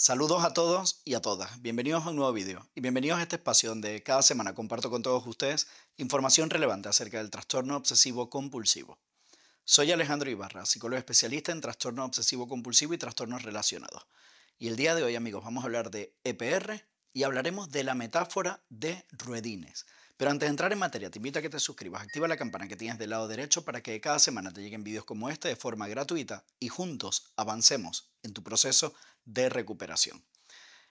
Saludos a todos y a todas, bienvenidos a un nuevo vídeo y bienvenidos a este espacio donde cada semana comparto con todos ustedes información relevante acerca del trastorno obsesivo compulsivo. Soy Alejandro Ibarra, psicólogo especialista en trastorno obsesivo compulsivo y trastornos relacionados. Y el día de hoy amigos vamos a hablar de EPR y hablaremos de la metáfora de ruedines. Pero antes de entrar en materia, te invito a que te suscribas, activa la campana que tienes del lado derecho para que cada semana te lleguen vídeos como este de forma gratuita y juntos avancemos en tu proceso de recuperación.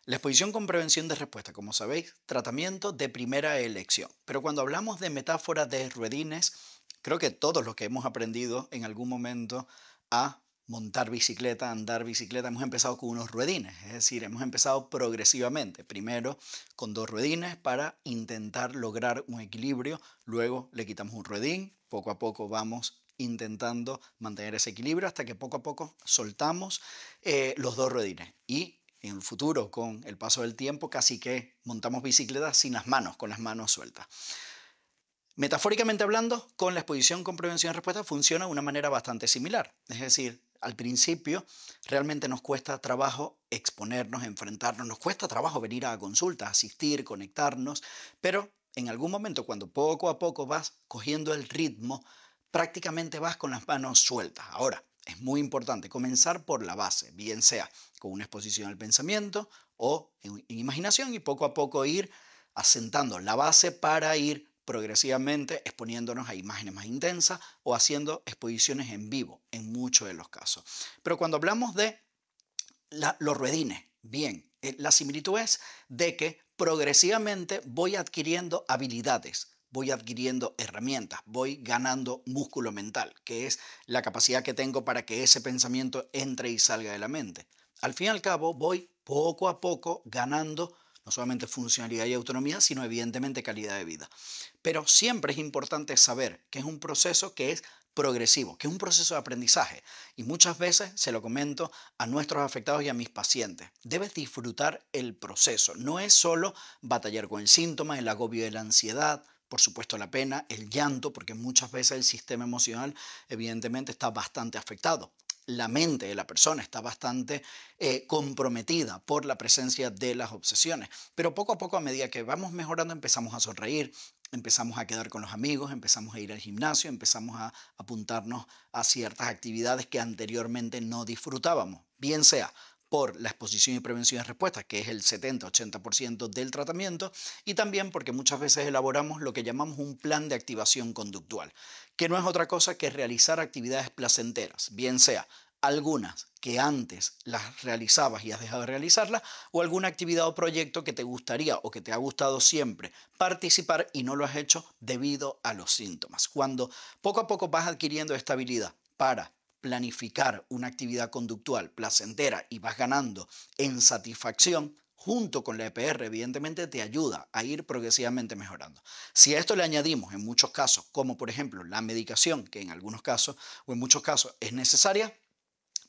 La exposición con prevención de respuesta, como sabéis, tratamiento de primera elección. Pero cuando hablamos de metáfora de ruedines, creo que todos los que hemos aprendido en algún momento a montar bicicleta, andar bicicleta, hemos empezado con unos ruedines, es decir, hemos empezado progresivamente, primero con dos ruedines para intentar lograr un equilibrio, luego le quitamos un ruedín, poco a poco vamos intentando mantener ese equilibrio hasta que poco a poco soltamos eh, los dos ruedines y en el futuro con el paso del tiempo casi que montamos bicicletas sin las manos, con las manos sueltas. Metafóricamente hablando, con la exposición con prevención y respuesta funciona de una manera bastante similar. Es decir, al principio, realmente nos cuesta trabajo exponernos, enfrentarnos, nos cuesta trabajo venir a consultas, asistir, conectarnos, pero en algún momento cuando poco a poco vas cogiendo el ritmo, prácticamente vas con las manos sueltas. Ahora, es muy importante comenzar por la base, bien sea con una exposición al pensamiento o en, imaginación y poco a poco ir asentando la base para ir progresivamente exponiéndonos a imágenes más intensas o haciendo exposiciones en vivo en muchos de los casos. Pero cuando hablamos de los ruedines, bien, eh, la similitud es de que progresivamente voy adquiriendo habilidades, voy adquiriendo herramientas, voy ganando músculo mental, que es la capacidad que tengo para que ese pensamiento entre y salga de la mente. Al fin y al cabo, voy poco a poco ganando no solamente funcionalidad y autonomía, sino evidentemente calidad de vida. Pero siempre es importante saber que es un proceso que es progresivo, que es un proceso de aprendizaje. Y muchas veces se lo comento a nuestros afectados y a mis pacientes. Debes disfrutar el proceso. No es solo batallar con el síntoma, el agobio de la ansiedad, por supuesto la pena, el llanto, porque muchas veces el sistema emocional evidentemente está bastante afectado la mente de la persona está bastante eh, comprometida por la presencia de las obsesiones. Pero poco a poco, a medida que vamos mejorando, empezamos a sonreír, empezamos a quedar con los amigos, empezamos a ir al gimnasio, empezamos a apuntarnos a ciertas actividades que anteriormente no disfrutábamos, bien sea por la exposición y prevención de respuestas, que es el 70-80% del tratamiento, y también porque muchas veces elaboramos lo que llamamos un plan de activación conductual, que no es otra cosa que realizar actividades placenteras, bien sea algunas que antes las realizabas y has dejado de realizarlas, o alguna actividad o proyecto que te gustaría o que te ha gustado siempre participar y no lo has hecho debido a los síntomas. Cuando poco a poco vas adquiriendo estabilidad para planificar una actividad conductual placentera y vas ganando en satisfacción, junto con la EPR, evidentemente, te ayuda a ir progresivamente mejorando. Si a esto le añadimos en muchos casos, como por ejemplo la medicación, que en algunos casos o en muchos casos es necesaria,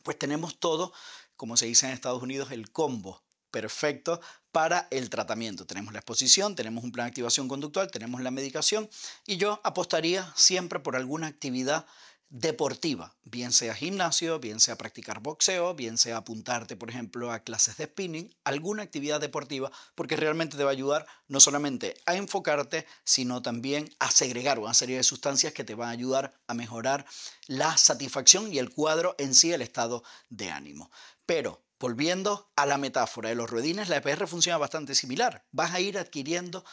pues tenemos todo, como se dice en Estados Unidos, el combo perfecto para el tratamiento. Tenemos la exposición, tenemos un plan de activación conductual, tenemos la medicación y yo apostaría siempre por alguna actividad deportiva, bien sea gimnasio, bien sea practicar boxeo, bien sea apuntarte, por ejemplo, a clases de spinning, alguna actividad deportiva, porque realmente te va a ayudar no solamente a enfocarte, sino también a segregar una serie de sustancias que te van a ayudar a mejorar la satisfacción y el cuadro en sí, el estado de ánimo. Pero volviendo a la metáfora de los ruedines, la EPR funciona bastante similar. Vas a ir adquiriendo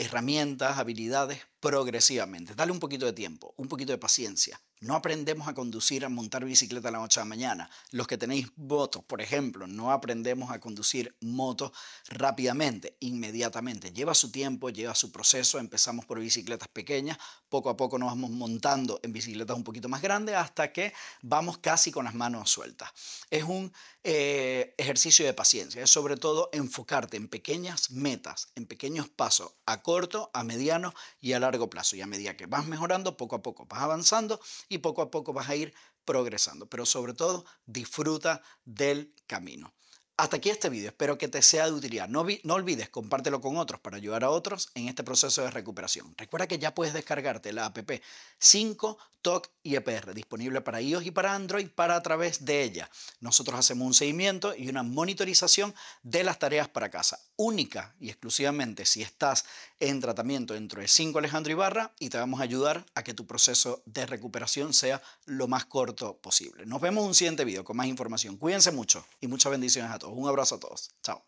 herramientas, habilidades progresivamente. Dale un poquito de tiempo, un poquito de paciencia. No aprendemos a conducir, a montar bicicleta a la noche de mañana. Los que tenéis motos, por ejemplo, no aprendemos a conducir motos rápidamente, inmediatamente. Lleva su tiempo, lleva su proceso. Empezamos por bicicletas pequeñas, poco a poco nos vamos montando en bicicletas un poquito más grandes hasta que vamos casi con las manos sueltas. Es un eh, ejercicio de paciencia, es sobre todo enfocarte en pequeñas metas, en pequeños pasos, a corto, a mediano y a largo largo plazo. Y a medida que vas mejorando, poco a poco vas avanzando y poco a poco vas a ir progresando. Pero sobre todo, disfruta del camino. Hasta aquí este video, espero que te sea de utilidad. No, olvides compártelo con otros para ayudar a otros en este proceso de recuperación. Recuerda que ya puedes descargarte la app 5 TOC y EPR, disponible para iOS y para Android, para a través de ella. Nosotros hacemos un seguimiento y una monitorización de las tareas para casa, única y exclusivamente si estás en tratamiento dentro de 5 Alejandro Ibarra y te vamos a ayudar a que tu proceso de recuperación sea lo más corto posible. Nos vemos en un siguiente video con más información. Cuídense mucho y muchas bendiciones a todos. Un abrazo a todos. Chao.